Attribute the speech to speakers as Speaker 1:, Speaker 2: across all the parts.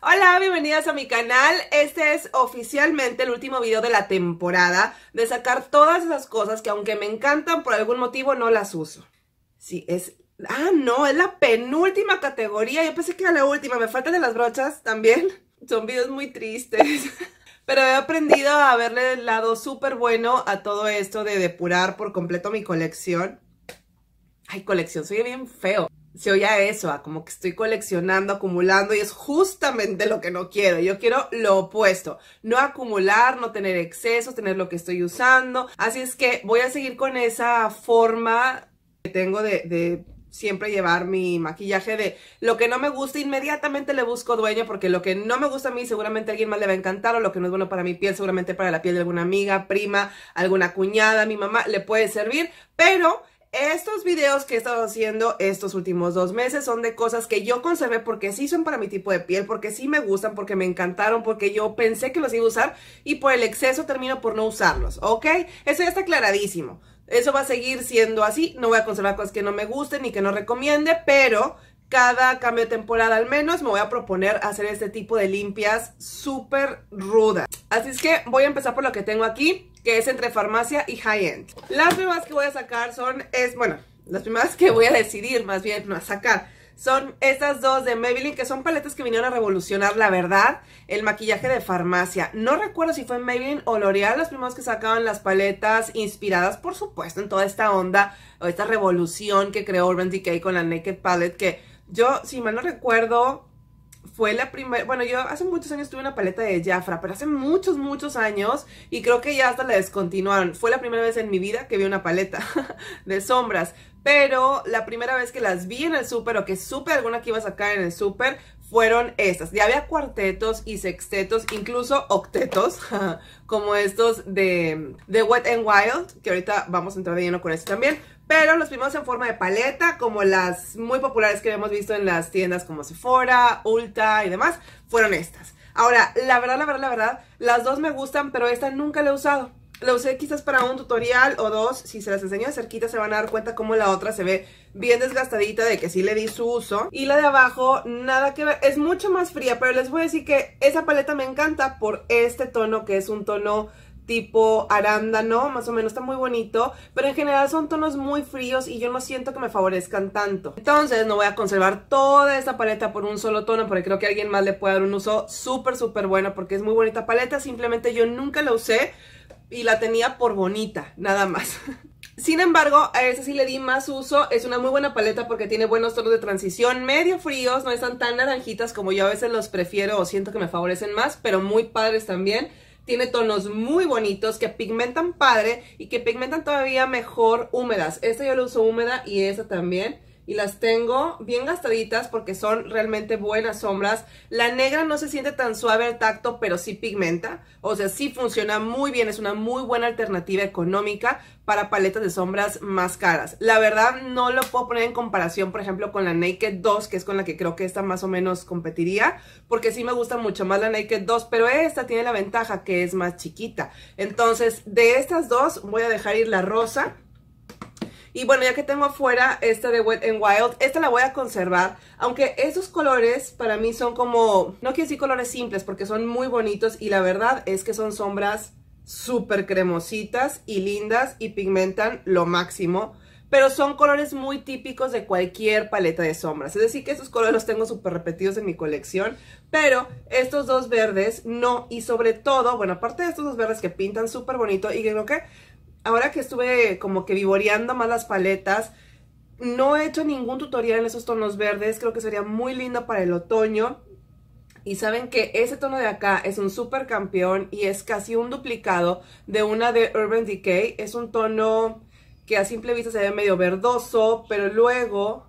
Speaker 1: Hola, bienvenidas a mi canal. Este es oficialmente el último video de la temporada de sacar todas esas cosas que aunque me encantan, por algún motivo no las uso. Sí, es... Ah, no, es la penúltima categoría. Yo pensé que era la última. Me faltan de las brochas también. Son videos muy tristes. Pero he aprendido a verle el lado súper bueno a todo esto de depurar por completo mi colección. Ay, colección, soy bien feo se ya eso, a ah, como que estoy coleccionando, acumulando y es justamente lo que no quiero. Yo quiero lo opuesto, no acumular, no tener excesos, tener lo que estoy usando. Así es que voy a seguir con esa forma que tengo de, de siempre llevar mi maquillaje de lo que no me gusta, inmediatamente le busco dueño porque lo que no me gusta a mí seguramente a alguien más le va a encantar o lo que no es bueno para mi piel seguramente para la piel de alguna amiga, prima, alguna cuñada, mi mamá le puede servir, pero estos videos que he estado haciendo estos últimos dos meses son de cosas que yo conservé porque sí son para mi tipo de piel, porque sí me gustan, porque me encantaron, porque yo pensé que los iba a usar y por el exceso termino por no usarlos, ¿ok? Eso ya está aclaradísimo. Eso va a seguir siendo así. No voy a conservar cosas que no me gusten ni que no recomiende, pero cada cambio de temporada al menos me voy a proponer hacer este tipo de limpias súper rudas. Así es que voy a empezar por lo que tengo aquí que es entre farmacia y high-end. Las primeras que voy a sacar son, es, bueno, las primeras que voy a decidir más bien no, a sacar son estas dos de Maybelline, que son paletas que vinieron a revolucionar, la verdad, el maquillaje de farmacia. No recuerdo si fue Maybelline o L'Oreal las primeras que sacaban las paletas inspiradas, por supuesto, en toda esta onda o esta revolución que creó Urban Decay con la Naked Palette, que yo, si mal no recuerdo, fue la primera, bueno, yo hace muchos años tuve una paleta de Jafra, pero hace muchos, muchos años y creo que ya hasta la descontinuaron. Fue la primera vez en mi vida que vi una paleta de sombras, pero la primera vez que las vi en el súper o que supe alguna que iba a sacar en el súper fueron estas. Ya había cuartetos y sextetos, incluso octetos, como estos de, de Wet n Wild, que ahorita vamos a entrar de lleno con esto también pero los vimos en forma de paleta, como las muy populares que hemos visto en las tiendas como Sephora, Ulta y demás, fueron estas. Ahora, la verdad, la verdad, la verdad, las dos me gustan, pero esta nunca la he usado. La usé quizás para un tutorial o dos, si se las enseño de cerquita se van a dar cuenta cómo la otra se ve bien desgastadita de que sí le di su uso. Y la de abajo, nada que ver, es mucho más fría, pero les voy a decir que esa paleta me encanta por este tono que es un tono tipo arándano, más o menos está muy bonito, pero en general son tonos muy fríos y yo no siento que me favorezcan tanto. Entonces no voy a conservar toda esta paleta por un solo tono porque creo que alguien más le puede dar un uso súper súper bueno porque es muy bonita paleta, simplemente yo nunca la usé y la tenía por bonita, nada más. Sin embargo, a esa sí le di más uso, es una muy buena paleta porque tiene buenos tonos de transición, medio fríos, no están tan naranjitas como yo a veces los prefiero o siento que me favorecen más, pero muy padres también tiene tonos muy bonitos que pigmentan padre y que pigmentan todavía mejor húmedas. Esta yo la uso húmeda y esta también y las tengo bien gastaditas porque son realmente buenas sombras. La negra no se siente tan suave al tacto, pero sí pigmenta. O sea, sí funciona muy bien, es una muy buena alternativa económica para paletas de sombras más caras. La verdad no lo puedo poner en comparación, por ejemplo, con la Naked 2, que es con la que creo que esta más o menos competiría, porque sí me gusta mucho más la Naked 2, pero esta tiene la ventaja que es más chiquita. Entonces, de estas dos voy a dejar ir la rosa y bueno, ya que tengo afuera esta de Wet n Wild, esta la voy a conservar. Aunque esos colores para mí son como, no quiero decir colores simples porque son muy bonitos y la verdad es que son sombras súper cremositas y lindas y pigmentan lo máximo. Pero son colores muy típicos de cualquier paleta de sombras. Es decir, que esos colores los tengo súper repetidos en mi colección. Pero estos dos verdes no. Y sobre todo, bueno, aparte de estos dos verdes que pintan súper bonito y que creo que ahora que estuve como que vivoreando más las paletas, no he hecho ningún tutorial en esos tonos verdes, creo que sería muy lindo para el otoño. Y saben que ese tono de acá es un super campeón y es casi un duplicado de una de Urban Decay. Es un tono que a simple vista se ve medio verdoso, pero luego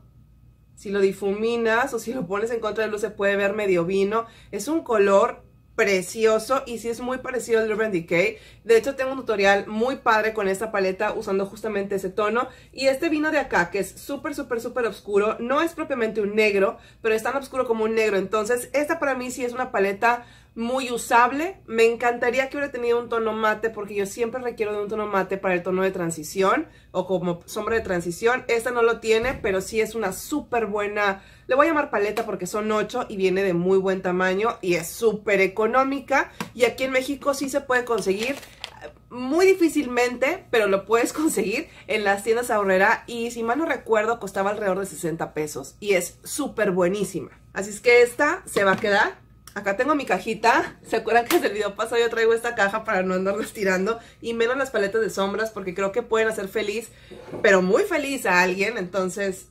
Speaker 1: si lo difuminas o si lo pones en contra de luz se puede ver medio vino. Es un color precioso y sí es muy parecido al Urban Decay. De hecho, tengo un tutorial muy padre con esta paleta usando justamente ese tono. Y este vino de acá, que es súper, súper, súper oscuro, no es propiamente un negro, pero es tan oscuro como un negro. Entonces, esta para mí sí es una paleta muy usable. Me encantaría que hubiera tenido un tono mate porque yo siempre requiero de un tono mate para el tono de transición o como sombra de transición. Esta no lo tiene, pero sí es una súper buena, le voy a llamar paleta porque son 8 y viene de muy buen tamaño y es súper económica. Y aquí en México sí se puede conseguir muy difícilmente, pero lo puedes conseguir en las tiendas ahorrera y si mal no recuerdo costaba alrededor de 60 pesos y es súper buenísima. Así es que esta se va a quedar Acá tengo mi cajita. ¿Se acuerdan que desde el video pasado yo traigo esta caja para no andar tirando Y menos las paletas de sombras porque creo que pueden hacer feliz, pero muy feliz a alguien. Entonces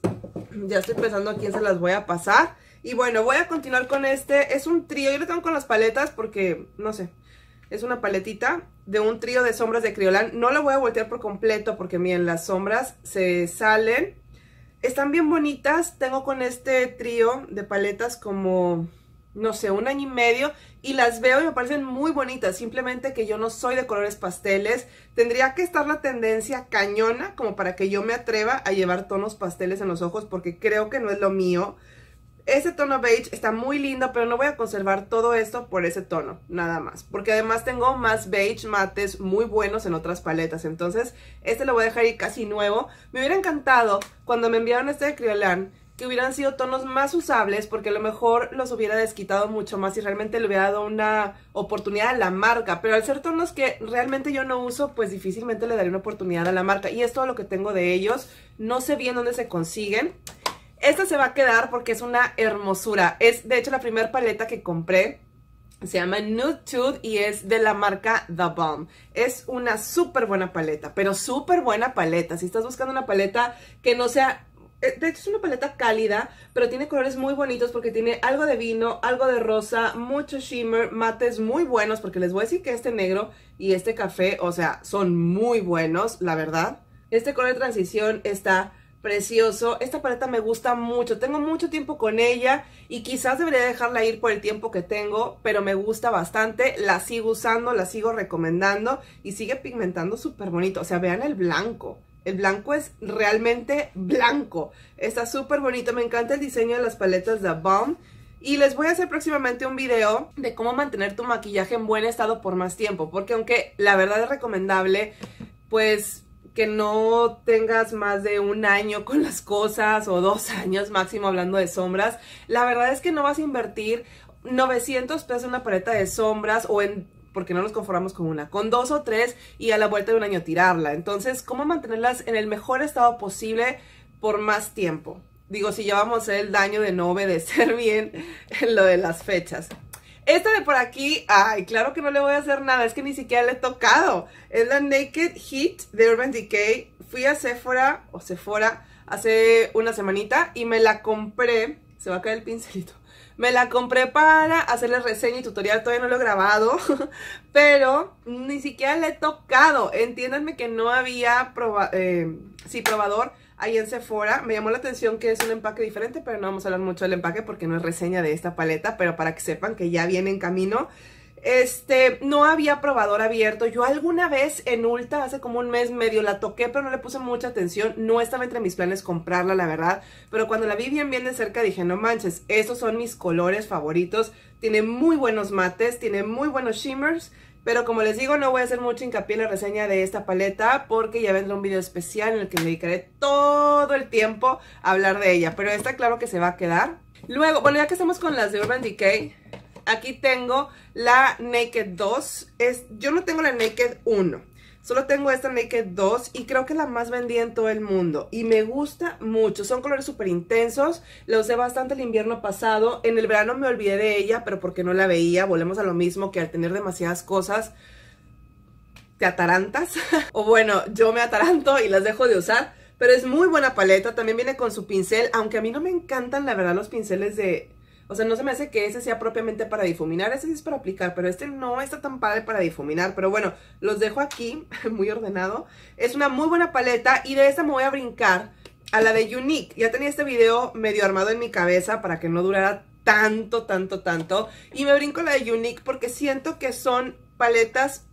Speaker 1: ya estoy pensando a quién se las voy a pasar. Y bueno, voy a continuar con este. Es un trío. Yo lo tengo con las paletas porque, no sé, es una paletita de un trío de sombras de Criolan. No la voy a voltear por completo porque miren, las sombras se salen. Están bien bonitas. Tengo con este trío de paletas como no sé, un año y medio y las veo y me parecen muy bonitas, simplemente que yo no soy de colores pasteles, tendría que estar la tendencia cañona como para que yo me atreva a llevar tonos pasteles en los ojos porque creo que no es lo mío. Ese tono beige está muy lindo, pero no voy a conservar todo esto por ese tono, nada más. Porque además tengo más beige mates muy buenos en otras paletas, entonces este lo voy a dejar ahí casi nuevo. Me hubiera encantado cuando me enviaron este de Criolan que hubieran sido tonos más usables porque a lo mejor los hubiera desquitado mucho más y realmente le hubiera dado una oportunidad a la marca. Pero al ser tonos que realmente yo no uso, pues difícilmente le daré una oportunidad a la marca. Y es todo lo que tengo de ellos. No sé bien dónde se consiguen. Esta se va a quedar porque es una hermosura. Es de hecho la primera paleta que compré. Se llama Nude Tooth y es de la marca The Balm. Es una súper buena paleta, pero súper buena paleta. Si estás buscando una paleta que no sea eh, de hecho es una paleta cálida, pero tiene colores muy bonitos porque tiene algo de vino, algo de rosa, mucho shimmer, mates muy buenos, porque les voy a decir que este negro y este café, o sea, son muy buenos, la verdad. Este color de transición está precioso, esta paleta me gusta mucho, tengo mucho tiempo con ella y quizás debería dejarla ir por el tiempo que tengo, pero me gusta bastante, la sigo usando, la sigo recomendando y sigue pigmentando súper bonito, o sea, vean el blanco. El blanco es realmente blanco. Está súper bonito. Me encanta el diseño de las paletas de Bomb. Y les voy a hacer próximamente un video de cómo mantener tu maquillaje en buen estado por más tiempo. Porque aunque la verdad es recomendable, pues que no tengas más de un año con las cosas o dos años máximo hablando de sombras. La verdad es que no vas a invertir 900 pesos en una paleta de sombras o en porque no nos conformamos con una, con dos o tres y a la vuelta de un año tirarla. Entonces, ¿cómo mantenerlas en el mejor estado posible por más tiempo? Digo, si ya vamos a hacer el daño de no obedecer bien en lo de las fechas. Esta de por aquí, ay, claro que no le voy a hacer nada, es que ni siquiera le he tocado. Es la Naked Heat de Urban Decay. Fui a Sephora, o Sephora, hace una semanita y me la compré. Se va a caer el pincelito. Me la compré para hacerle reseña y tutorial, todavía no lo he grabado, pero ni siquiera le he tocado. Entiéndanme que no había eh, probador ahí en Sephora. Me llamó la atención que es un empaque diferente, pero no vamos a hablar mucho del empaque porque no es reseña de esta paleta, pero para que sepan que ya viene en camino. Este, no había probador abierto. Yo alguna vez en Ulta, hace como un mes, medio la toqué, pero no le puse mucha atención. No estaba entre mis planes comprarla, la verdad. Pero cuando la vi bien, bien de cerca, dije, no manches, esos son mis colores favoritos. Tiene muy buenos mates, tiene muy buenos shimmers. Pero como les digo, no voy a hacer mucho hincapié en la reseña de esta paleta porque ya vendrá un video especial en el que dedicaré todo el tiempo a hablar de ella. Pero está claro que se va a quedar. Luego, bueno, ya que estamos con las de Urban Decay, Aquí tengo la Naked 2. Es, yo no tengo la Naked 1. Solo tengo esta Naked 2 y creo que es la más vendida en todo el mundo. Y me gusta mucho. Son colores súper intensos. La usé bastante el invierno pasado. En el verano me olvidé de ella, pero porque no la veía. Volvemos a lo mismo que al tener demasiadas cosas te atarantas. o bueno, yo me ataranto y las dejo de usar. Pero es muy buena paleta. También viene con su pincel. Aunque a mí no me encantan, la verdad, los pinceles de o sea, no se me hace que ese sea propiamente para difuminar, ese sí es para aplicar, pero este no está tan padre para difuminar. Pero bueno, los dejo aquí, muy ordenado. Es una muy buena paleta y de esta me voy a brincar a la de Unique. Ya tenía este video medio armado en mi cabeza para que no durara tanto, tanto, tanto. Y me brinco la de Unique porque siento que son paletas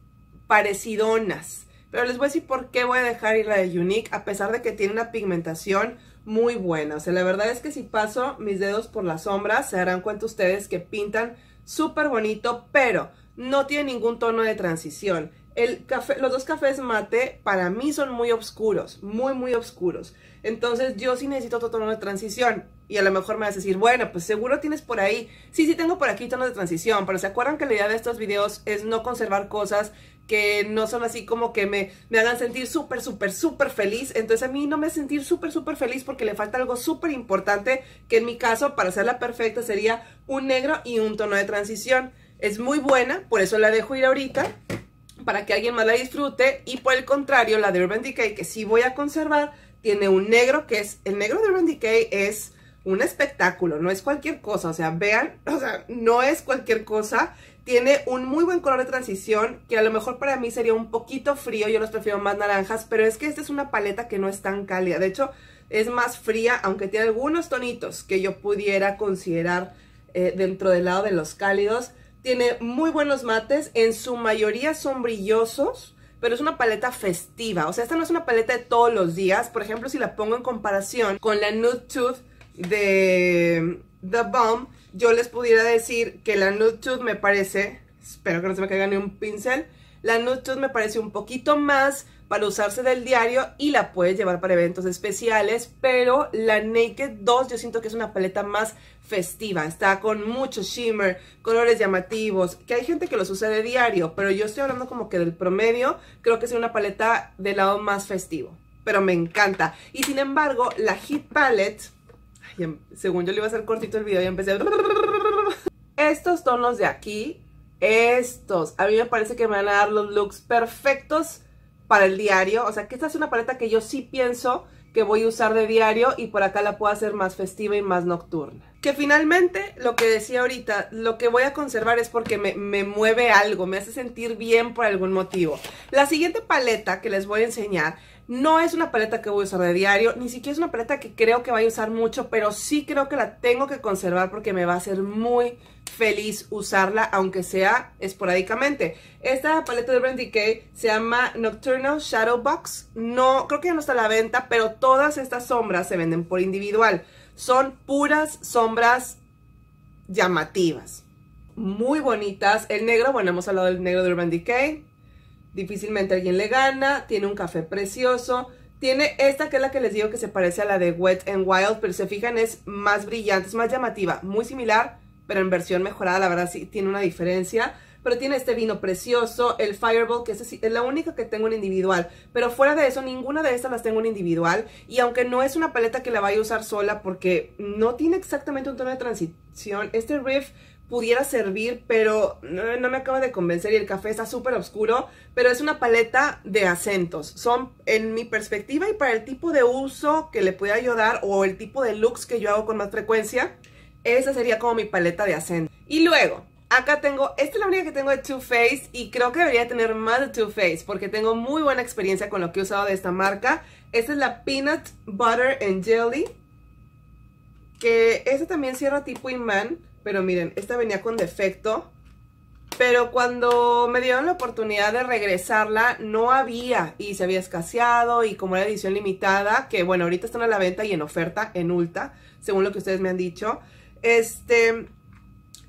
Speaker 1: parecidonas. Pero les voy a decir por qué voy a dejar ir la de Unique, a pesar de que tiene una pigmentación muy buena. O sea, la verdad es que si paso mis dedos por las sombras, se darán cuenta ustedes que pintan súper bonito, pero no tiene ningún tono de transición. El café, los dos cafés mate para mí son muy oscuros, muy, muy oscuros. Entonces yo sí necesito otro tono de transición. Y a lo mejor me vas a decir, bueno, pues seguro tienes por ahí. Sí, sí tengo por aquí tonos de transición, pero ¿se acuerdan que la idea de estos videos es no conservar cosas que no son así como que me, me hagan sentir súper, súper, súper feliz. Entonces a mí no me sentir súper, súper feliz porque le falta algo súper importante que en mi caso, para hacerla perfecta, sería un negro y un tono de transición. Es muy buena, por eso la dejo ir ahorita, para que alguien más la disfrute. Y por el contrario, la de Urban Decay, que sí voy a conservar, tiene un negro que es, el negro de Urban Decay es un espectáculo, no es cualquier cosa, o sea, vean, o sea, no es cualquier cosa, tiene un muy buen color de transición, que a lo mejor para mí sería un poquito frío, yo los prefiero más naranjas, pero es que esta es una paleta que no es tan cálida, de hecho, es más fría, aunque tiene algunos tonitos que yo pudiera considerar eh, dentro del lado de los cálidos, tiene muy buenos mates, en su mayoría son brillosos, pero es una paleta festiva. O sea, esta no es una paleta de todos los días. Por ejemplo, si la pongo en comparación con la Nude Tooth de The Bomb, yo les pudiera decir que la Nude me parece, espero que no se me caiga ni un pincel, la Nude Tooth me parece un poquito más para usarse del diario y la puedes llevar para eventos especiales, pero la Naked 2 yo siento que es una paleta más festiva, está con mucho shimmer, colores llamativos, que hay gente que los usa de diario, pero yo estoy hablando como que del promedio, creo que es una paleta del lado más festivo, pero me encanta. Y sin embargo, la Heat Palette Em, según yo le iba a hacer cortito el video, y empecé Estos tonos de aquí, estos, a mí me parece que me van a dar los looks perfectos para el diario. O sea, que esta es una paleta que yo sí pienso que voy a usar de diario y por acá la puedo hacer más festiva y más nocturna. Que finalmente, lo que decía ahorita, lo que voy a conservar es porque me, me mueve algo, me hace sentir bien por algún motivo. La siguiente paleta que les voy a enseñar no es una paleta que voy a usar de diario, ni siquiera es una paleta que creo que vaya a usar mucho, pero sí creo que la tengo que conservar porque me va a hacer muy feliz usarla, aunque sea esporádicamente. Esta paleta de Urban Decay se llama Nocturnal Shadow Box. No, creo que ya no está a la venta, pero todas estas sombras se venden por individual. Son puras sombras llamativas. Muy bonitas. El negro, bueno, hemos hablado del negro de Urban Decay difícilmente alguien le gana, tiene un café precioso, tiene esta que es la que les digo que se parece a la de Wet n Wild, pero si se fijan es más brillante, es más llamativa, muy similar, pero en versión mejorada, la verdad sí tiene una diferencia. Pero tiene este vino precioso, el Fireball, que es, es la única que tengo en individual. Pero fuera de eso, ninguna de estas las tengo en individual. Y aunque no es una paleta que la vaya a usar sola porque no tiene exactamente un tono de transición, este Riff pudiera servir, pero no, me acaba de convencer y el café está súper oscuro, pero es una paleta de acentos. Son, en mi perspectiva y para el tipo de uso que le puede ayudar o el tipo de looks que yo hago con más frecuencia, esa sería como mi paleta de acentos. Y luego, acá tengo, esta es la única que tengo de Too Faced y creo que debería tener más de Too Faced porque tengo muy buena experiencia con lo que he usado de esta marca. Esta es la Peanut Butter and Jelly, que esta también cierra tipo imán pero miren, esta venía con defecto. Pero cuando me dieron la oportunidad de regresarla, no había y se había escaseado y como era edición limitada, que bueno, ahorita están a la venta y en oferta, en Ulta, según lo que ustedes me han dicho, este,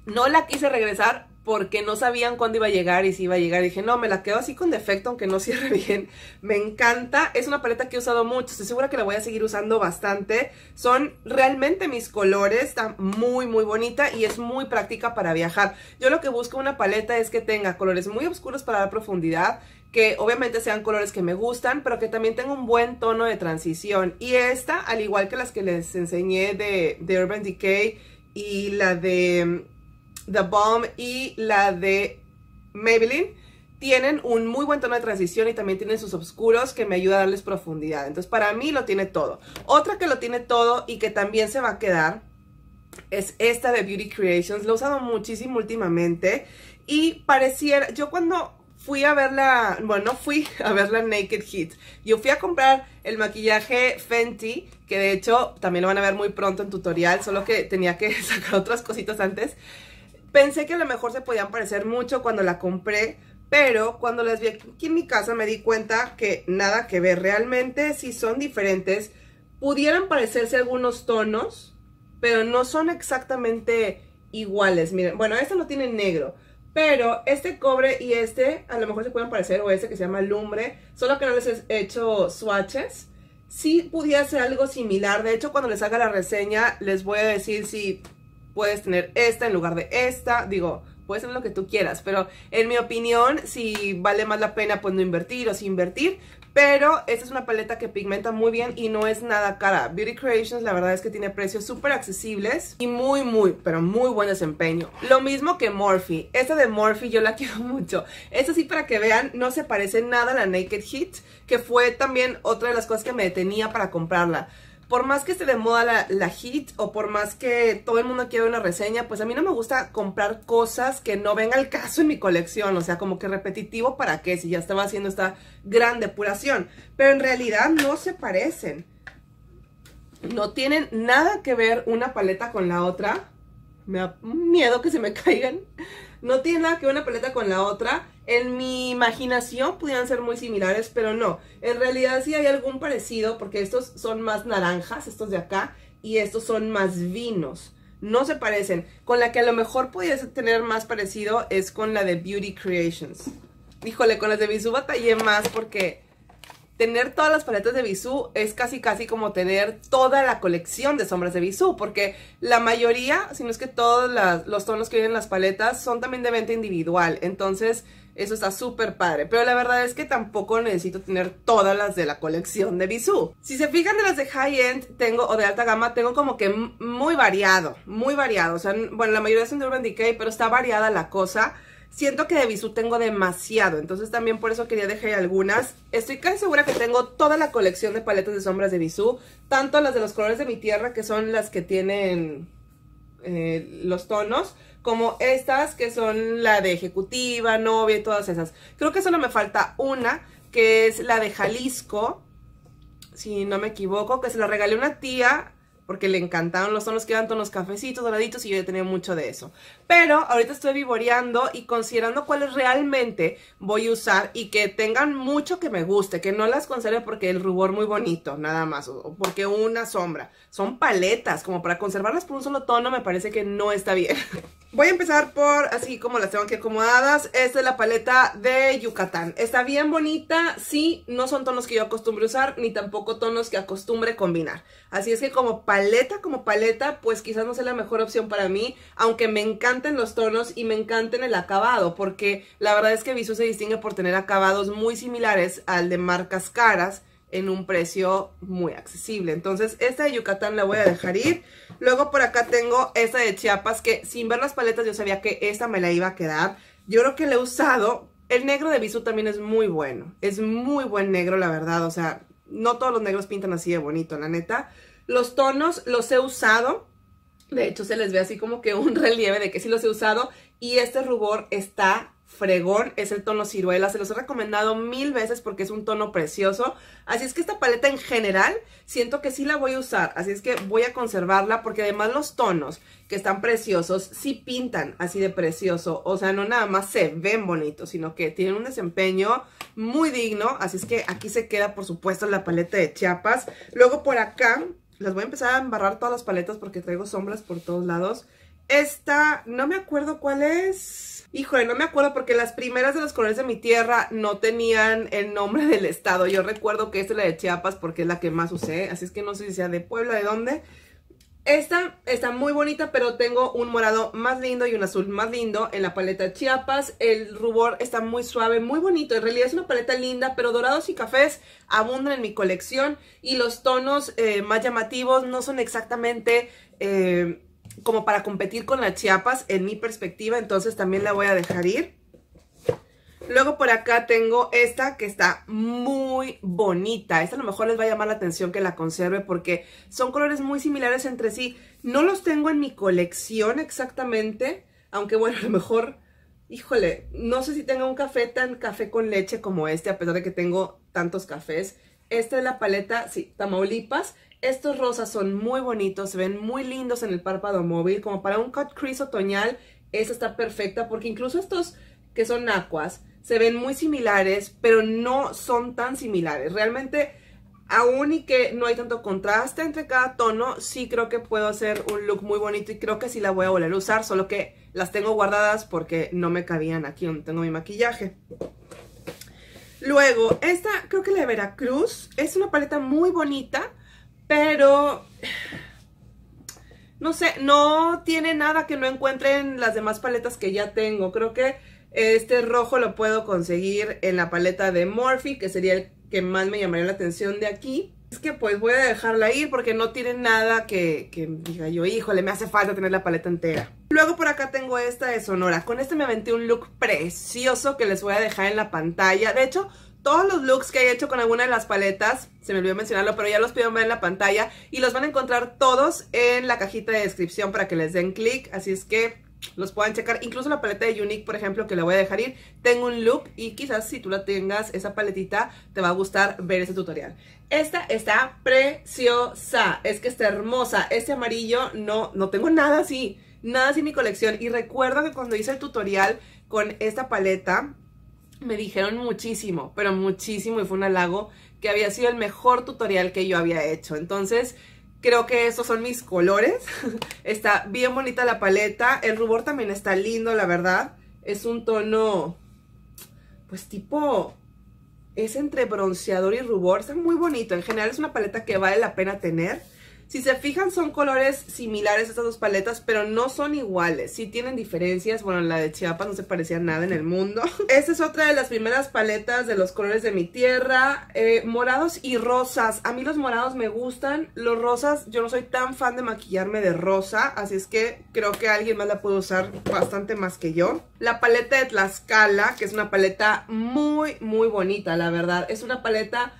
Speaker 1: no la quise regresar porque no sabían cuándo iba a llegar y si iba a llegar. dije, no, me la quedo así con defecto, aunque no cierre bien. Me encanta, es una paleta que he usado mucho, estoy segura que la voy a seguir usando bastante. Son realmente mis colores, está muy, muy bonita y es muy práctica para viajar. Yo lo que busco una paleta es que tenga colores muy oscuros para dar profundidad, que obviamente sean colores que me gustan, pero que también tenga un buen tono de transición. Y esta, al igual que las que les enseñé de Urban Decay y la de The Bomb y la de Maybelline tienen un muy buen tono de transición y también tienen sus oscuros que me ayuda a darles profundidad. Entonces, para mí lo tiene todo. Otra que lo tiene todo y que también se va a quedar es esta de Beauty Creations. Lo he usado muchísimo últimamente y pareciera... Yo cuando fui a verla... Bueno, no fui a verla Naked Heat. Yo fui a comprar el maquillaje Fenty, que de hecho también lo van a ver muy pronto en tutorial, solo que tenía que sacar otras cositas antes. Pensé que a lo mejor se podían parecer mucho cuando la compré, pero cuando las vi aquí en mi casa me di cuenta que nada que ver. Realmente sí son diferentes. Pudieran parecerse algunos tonos, pero no son exactamente iguales. Miren, bueno, este no tiene negro, pero este cobre y este a lo mejor se pueden parecer, o este que se llama lumbre, solo que no les he hecho swatches. Sí pudiera ser algo similar. De hecho, cuando les haga la reseña, les voy a decir si puedes tener esta en lugar de esta, digo, puedes hacer lo que tú quieras, pero en mi opinión, si vale más la pena pues no invertir o si invertir, pero esta es una paleta que pigmenta muy bien y no es nada cara. Beauty Creations la verdad es que tiene precios súper accesibles y muy, muy, pero muy buen desempeño. Lo mismo que Morphe. Esta de Morphe yo la quiero mucho. Esta sí, para que vean, no se parece nada a la Naked Heat. que fue también otra de las cosas que me detenía para comprarla por más que esté de moda la, hit o por más que todo el mundo quiera una reseña, pues a mí no me gusta comprar cosas que no ven al caso en mi colección. O sea, como que repetitivo para qué, si ya estaba haciendo esta gran depuración. Pero en realidad no se parecen. No tienen nada que ver una paleta con la otra. Me da miedo que se me caigan. No tiene nada que ver una paleta con la otra. En mi imaginación pudieran ser muy similares, pero no. En realidad sí hay algún parecido porque estos son más naranjas, estos de acá, y estos son más vinos. No se parecen. Con la que a lo mejor pudiese tener más parecido es con la de Beauty Creations. Híjole, con las de Bisú batallé más porque tener todas las paletas de Bisú es casi casi como tener toda la colección de sombras de Bisú, porque la mayoría, si no es que todos los tonos que vienen en las paletas son también de venta individual, entonces eso está súper padre, pero la verdad es que tampoco necesito tener todas las de la colección de Bisú. Si se fijan de las de high end tengo o de alta gama, tengo como que muy variado, muy variado, o sea, bueno, la mayoría son de Urban Decay, pero está variada la cosa. Siento que de Bisú tengo demasiado, entonces también por eso quería dejar algunas. Estoy casi segura que tengo toda la colección de paletas de sombras de Bisú, tanto las de los colores de mi tierra, que son las que tienen eh, los tonos, como estas que son la de ejecutiva, novia y todas esas. Creo que solo me falta una, que es la de Jalisco, si no me equivoco, que se la regalé una tía porque le encantaron los tonos que eran tonos cafecitos doraditos y yo ya tenía mucho de eso. Pero ahorita estoy vivoreando y considerando cuáles realmente voy a usar y que tengan mucho que me guste, que no las conserve porque el rubor muy bonito, nada más, o porque una sombra. Son paletas, como para conservarlas por un solo tono me parece que no está bien. Voy a empezar por así como las tengo aquí acomodadas. Esta es la paleta de Yucatán. Está bien bonita, sí, no son tonos que yo acostumbre usar, ni tampoco tonos que acostumbre combinar. Así es que como paleta paleta como paleta, pues quizás no sea la mejor opción para mí, aunque me encanten los tonos y me encanten el acabado, porque la verdad es que Visu se distingue por tener acabados muy similares al de marcas caras en un precio muy accesible. Entonces, esta de Yucatán la voy a dejar ir. Luego por acá tengo esta de Chiapas, que sin ver las paletas yo sabía que esta me la iba a quedar. Yo creo que la he usado. El negro de Visu también es muy bueno. Es muy buen negro, la verdad. O sea, no todos los negros pintan así de bonito, la neta. Los tonos los he usado. De hecho, se les ve así como que un relieve de que sí los he usado. Y este rubor está fregón, es el tono ciruela, se los he recomendado mil veces porque es un tono precioso, así es que esta paleta en general siento que sí la voy a usar, así es que voy a conservarla porque además los tonos que están preciosos sí pintan así de precioso, o sea no nada más se ven bonitos, sino que tienen un desempeño muy digno, así es que aquí se queda por supuesto la paleta de Chiapas, luego por acá las voy a empezar a embarrar todas las paletas porque traigo sombras por todos lados. Esta, no me acuerdo cuál es. Híjole, no me acuerdo porque las primeras de los colores de mi tierra no tenían el nombre del estado. Yo recuerdo que esta es la de Chiapas porque es la que más usé. Así es que no sé si sea de Puebla, de dónde. Esta está muy bonita, pero tengo un morado más lindo y un azul más lindo en la paleta Chiapas. El rubor está muy suave, muy bonito. En realidad es una paleta linda, pero dorados y cafés abundan en mi colección. Y los tonos eh, más llamativos no son exactamente eh, como para competir con la Chiapas, en mi perspectiva. Entonces también la voy a dejar ir. Luego por acá tengo esta que está muy bonita. Esta a lo mejor les va a llamar la atención que la conserve porque son colores muy similares entre sí. No los tengo en mi colección exactamente, aunque bueno, a lo mejor, híjole, no sé si tenga un café tan café con leche como este, a pesar de que tengo tantos cafés. Esta es la paleta, sí, Tamaulipas. Estos rosas son muy bonitos, se ven muy lindos en el párpado móvil. Como para un cut crease otoñal, esta está perfecta porque incluso estos que son acuas, se ven muy similares, pero no son tan similares. Realmente, aún y que no hay tanto contraste entre cada tono, sí creo que puedo hacer un look muy bonito y creo que sí la voy a volver a usar, solo que las tengo guardadas porque no me cabían aquí donde tengo mi maquillaje. Luego, esta creo que la de Veracruz es una paleta muy bonita, pero no sé, no tiene nada que no encuentren las demás paletas que ya tengo. Creo que este rojo lo puedo conseguir en la paleta de Morphe, que sería el que más me llamaría la atención de aquí. Es que pues voy a dejarla ir porque no tiene nada que, diga yo, híjole, me hace falta tener la paleta entera. Luego por acá tengo esta de Sonora. Con este me aventé un look precioso que les voy a dejar en la pantalla. De hecho, todos los looks que he hecho con alguna de las paletas, se me olvidó mencionarlo, pero ya los pido ver en la pantalla y los van a encontrar todos en la cajita de descripción para que les den clic, así es que los puedan checar. Incluso la paleta de Unique, por ejemplo, que la voy a dejar ir, tengo un look y quizás si tú la tengas, esa paletita, te va a gustar ver ese tutorial. Esta está preciosa, es que está hermosa. Este amarillo no, no tengo nada así, nada así en mi colección. Y recuerdo que cuando hice el tutorial con esta paleta, me dijeron muchísimo, pero muchísimo y fue un halago que había sido el mejor tutorial que yo había hecho. Entonces, Creo que esos son mis colores. está bien bonita la paleta. El rubor también está lindo, la verdad. Es un tono, pues tipo, es entre bronceador y rubor. Está muy bonito. En general es una paleta que vale la pena tener. Si se fijan, son colores similares estas dos paletas, pero no son iguales. Sí tienen diferencias. Bueno, la de Chiapas no se parecía nada en el mundo. Esta es otra de las primeras paletas de los colores de mi tierra. Eh, morados y rosas. A mí los morados me gustan. Los rosas, yo no soy tan fan de maquillarme de rosa, así es que creo que alguien más la puede usar bastante más que yo. La paleta de Tlaxcala, que es una paleta muy, muy bonita, la verdad. Es una paleta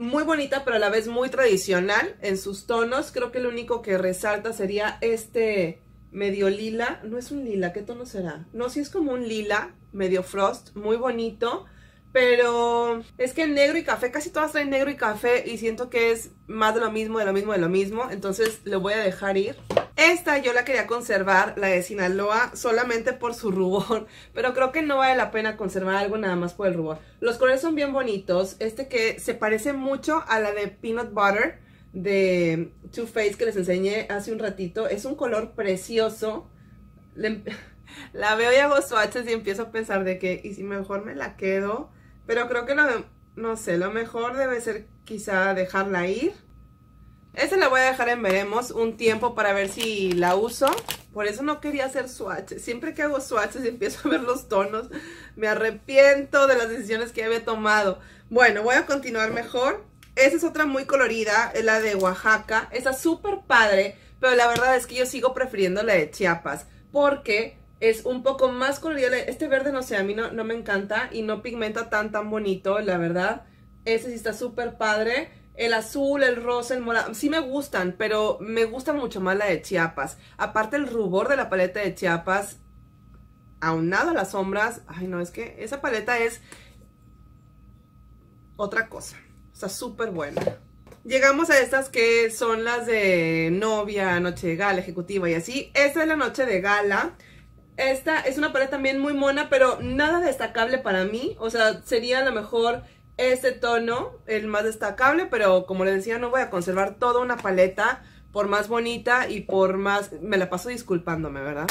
Speaker 1: muy bonita, pero a la vez muy tradicional en sus tonos. Creo que lo único que resalta sería este medio lila. No es un lila, ¿qué tono será? No, sí es como un lila, medio frost, muy bonito. Pero es que el negro y café, casi todas traen negro y café y siento que es más de lo mismo, de lo mismo, de lo mismo. Entonces lo voy a dejar ir. Esta yo la quería conservar, la de Sinaloa, solamente por su rubor. Pero creo que no vale la pena conservar algo nada más por el rubor. Los colores son bien bonitos. Este que se parece mucho a la de Peanut Butter de Too Faced que les enseñé hace un ratito. Es un color precioso. Em- la veo y hago swatches y empiezo a pensar de que, ¿y si mejor me la quedo? Pero creo que lo, no sé, lo mejor debe ser quizá dejarla ir. Esa la voy a dejar en veremos un tiempo para ver si la uso. Por eso no quería hacer swatches. Siempre que hago swatches y empiezo a ver los tonos, me arrepiento de las decisiones que había tomado. Bueno, voy a continuar mejor. Esa es otra muy colorida, es la de Oaxaca. Esa súper padre, pero la verdad es que yo sigo prefiriendo la de Chiapas. Porque es un poco más colorido. Este verde, no sé, a mí no, me encanta y no pigmenta tan tan bonito, la verdad. Ese sí está súper padre. El azul, el rosa, el morado, sí me gustan, pero me gusta mucho más la de Chiapas. Aparte el rubor de la paleta de Chiapas, aunado a las sombras, ay no, es que esa paleta es otra cosa. Está súper buena. Llegamos a estas que son las de novia, noche de gala, ejecutiva y así. Esta es la noche de gala. Esta es una paleta también muy mona, pero nada destacable para mí. O sea, sería a lo mejor este tono el más destacable, pero como les decía, no voy a conservar toda una paleta por más bonita y por más... Me la paso disculpándome, ¿verdad?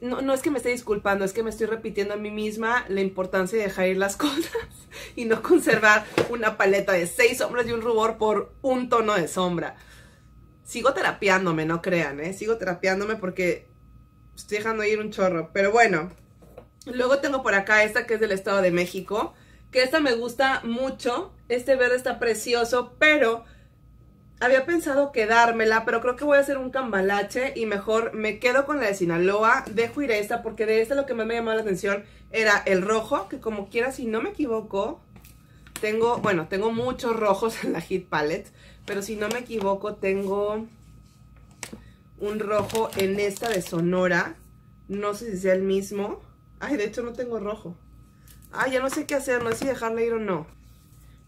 Speaker 1: No, no es que me esté disculpando, es que me estoy repitiendo a mí misma la importancia de dejar ir las cosas y no conservar una paleta de seis sombras y un rubor por un tono de sombra. Sigo terapiándome, no crean, ¿eh? Sigo terapiándome porque estoy dejando ir un chorro, pero bueno. Luego tengo por acá esta que es del Estado de México, que esta me gusta mucho. Este verde está precioso, pero había pensado quedármela, pero creo que voy a hacer un cambalache y mejor me quedo con la de Sinaloa. Dejo ir esta porque de esta lo que más me llamó la atención era el rojo, que como quiera, si no me equivoco, tengo, bueno, tengo muchos rojos en la Hit Palette, pero si no me equivoco tengo un rojo en esta de Sonora. No sé si sea el mismo. Ay, de hecho no tengo rojo. Ay, ah, ya no sé qué hacer, no sé si dejarle ir o no.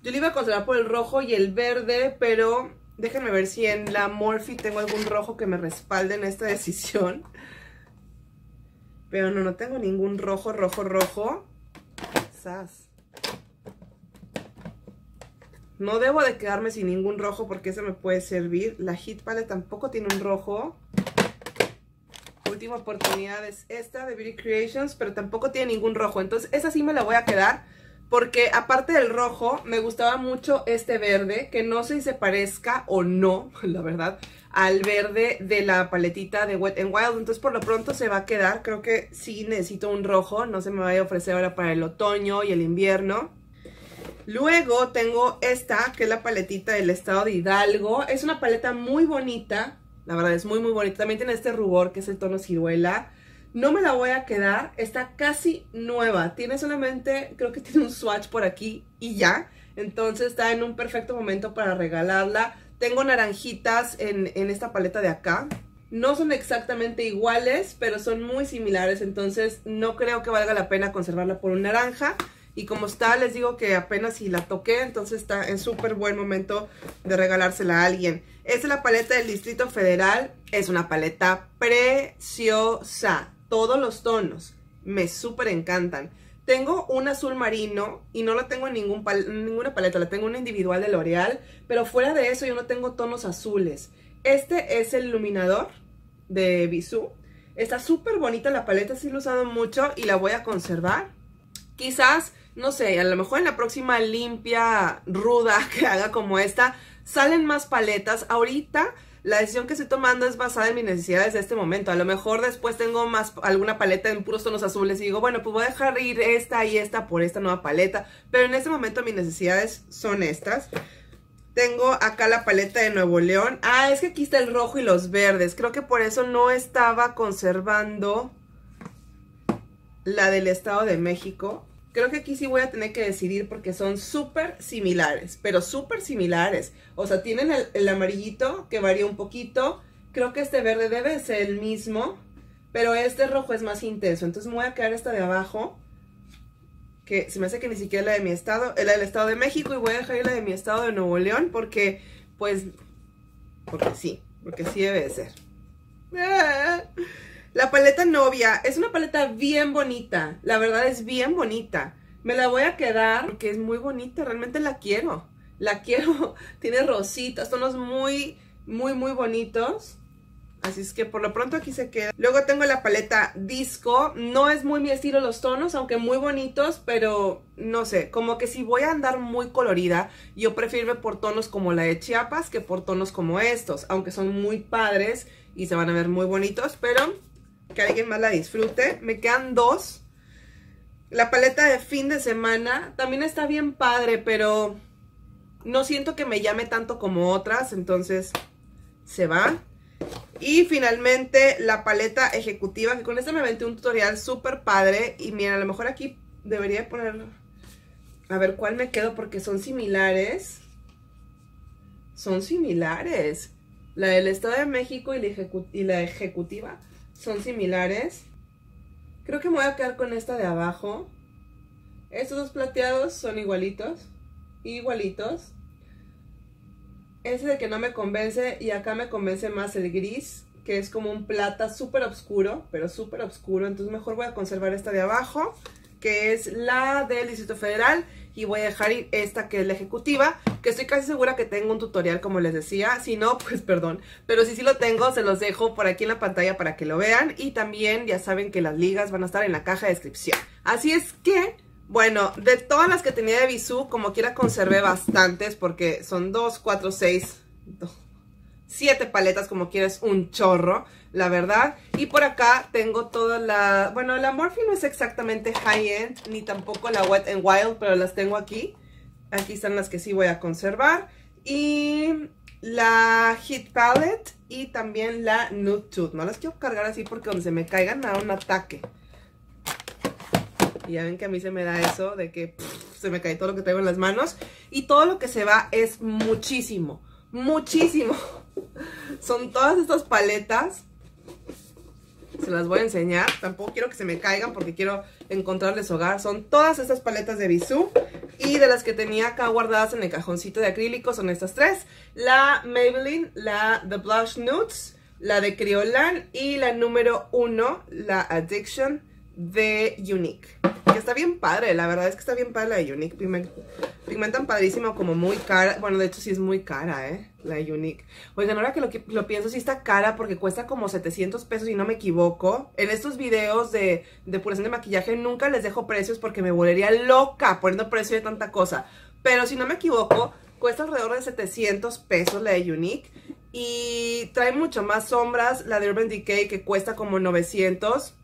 Speaker 1: Yo le iba a conservar por el rojo y el verde, pero déjenme ver si en la Morphe tengo algún rojo que me respalde en esta decisión. Pero no, no tengo ningún rojo, rojo, rojo. Sas. No debo de quedarme sin ningún rojo porque ese me puede servir. La Hit Palette tampoco tiene un rojo. Última oportunidad es esta de Beauty Creations, pero tampoco tiene ningún rojo. Entonces esa sí me la voy a quedar porque aparte del rojo me gustaba mucho este verde, que no sé si se parezca o no, la verdad, al verde de la paletita de Wet n Wild. Entonces por lo pronto se va a quedar. Creo que sí necesito un rojo, no se me vaya a ofrecer ahora para el otoño y el invierno. Luego tengo esta, que es la paletita del estado de Hidalgo. Es una paleta muy bonita. La verdad es muy, muy bonita. También tiene este rubor, que es el tono ciruela. No me la voy a quedar. Está casi nueva. Tiene solamente, creo que tiene un swatch por aquí y ya. Entonces está en un perfecto momento para regalarla. Tengo naranjitas en, en esta paleta de acá. No son exactamente iguales, pero son muy similares. Entonces no creo que valga la pena conservarla por un naranja. Y como está, les digo que apenas si la toqué, entonces está en súper buen momento de regalársela a alguien. Esta es la paleta del Distrito Federal. Es una paleta preciosa. Todos los tonos me súper encantan. Tengo un azul marino y no lo tengo en ningún ninguna paleta, la tengo una individual de L'Oreal, pero fuera de eso yo no tengo tonos azules. Este es el iluminador de Bisú. Está súper bonita la paleta, sí lo he usado mucho y la voy a conservar. Quizás no sé, a lo mejor en la próxima limpia, ruda que haga como esta, salen más paletas. Ahorita la decisión que estoy tomando es basada en mis necesidades de este momento. A lo mejor después tengo más alguna paleta en puros tonos azules y digo, bueno, pues voy a dejar ir esta y esta por esta nueva paleta. Pero en este momento mis necesidades son estas. Tengo acá la paleta de Nuevo León. Ah, es que aquí está el rojo y los verdes. Creo que por eso no estaba conservando la del Estado de México. Creo que aquí sí voy a tener que decidir porque son súper similares, pero súper similares. O sea, tienen el, amarillito que varía un poquito. Creo que este verde debe ser el mismo, pero este rojo es más intenso. Entonces me voy a quedar esta de abajo, que se me hace que ni siquiera la de mi estado, la del estado de México, y voy a dejar la de mi estado de Nuevo León porque, pues, porque sí, porque sí debe de ser. Ah. La paleta novia es una paleta bien bonita. La verdad es bien bonita. Me la voy a quedar porque es muy bonita. Realmente la quiero. La quiero. Tiene rositas. Tonos muy, muy, muy bonitos. Así es que por lo pronto aquí se queda. Luego tengo la paleta disco. No es muy mi estilo los tonos, aunque muy bonitos, pero no sé. Como que si voy a andar muy colorida, yo prefiero por tonos como la de Chiapas que por tonos como estos. Aunque son muy padres y se van a ver muy bonitos, pero que alguien más la disfrute. Me quedan dos. La paleta de fin de semana también está bien padre, pero no siento que me llame tanto como otras, entonces se va. Y finalmente la paleta ejecutiva, que con esta me aventé un tutorial súper padre. Y mira a lo mejor aquí debería poner... A ver cuál me quedo porque son similares. Son similares. La del Estado de México y la ejecutiva son similares. Creo que me voy a quedar con esta de abajo. Estos dos plateados son igualitos. Igualitos. Ese de que no me convence y acá me convence más el gris, que es como un plata súper oscuro, pero súper oscuro. Entonces mejor voy a conservar esta de abajo, que es la del Distrito Federal y voy a dejar esta que es la ejecutiva, que estoy casi segura que tengo un tutorial como les decía, si no, pues perdón, pero si sí lo tengo, se los dejo por aquí en la pantalla para que lo vean y también ya saben que las ligas van a estar en la caja de descripción. Así es que... Bueno, de todas las que tenía de Bisú, como quiera conservé bastantes porque son 2, 4, 6, siete paletas como quieres, un chorro, la verdad. Y por acá tengo toda la... Bueno, la Morphe no es exactamente high-end, ni tampoco la Wet n Wild, pero las tengo aquí. Aquí están las que sí voy a conservar. Y la Heat Palette y también la Nude Tooth. No las quiero cargar así porque donde se me caigan me da un ataque. Y ya ven que a mí se me da eso de que se me cae todo lo que tengo en las manos. Y todo lo que se va es muchísimo, muchísimo. Son todas estas paletas. Se las voy a enseñar. Tampoco quiero que se me caigan porque quiero encontrarles hogar. Son todas estas paletas de Bisú. Y de las que tenía acá guardadas en el cajoncito de acrílico son estas tres. La Maybelline, la The Blush Nudes, la de Criolan y la número uno, la Addiction de Unique. Que está bien padre, la verdad es que está bien padre la de Unique. pigmentan padrísimo, como muy cara. Bueno, de hecho sí es muy cara, ¿eh? La de Unique. Oigan, ahora que lo, pienso, sí está cara porque cuesta como 700 pesos y si no me equivoco. En estos videos de depuración de maquillaje nunca les dejo precios porque me volvería loca poniendo precio de tanta cosa. Pero si no me equivoco, cuesta alrededor de 700 pesos la de Unique. Y trae mucho más sombras, la de Urban Decay que cuesta como 900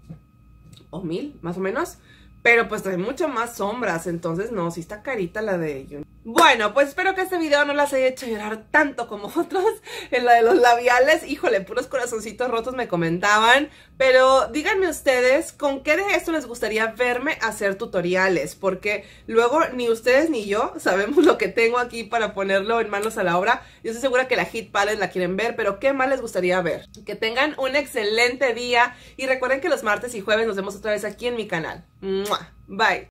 Speaker 1: o mil, más o menos. Pero pues trae muchas más sombras, entonces no, si está carita la de bueno, pues espero que este video no las haya hecho llorar tanto como otros en la de los labiales. Híjole, puros corazoncitos rotos me comentaban. Pero díganme ustedes, ¿con qué de esto les gustaría verme hacer tutoriales? Porque luego ni ustedes ni yo sabemos lo que tengo aquí para ponerlo en manos a la obra. Yo estoy segura que la Hit Palette la quieren ver, pero ¿qué más les gustaría ver? Que tengan un excelente día y recuerden que los martes y jueves nos vemos otra vez aquí en mi canal. Bye.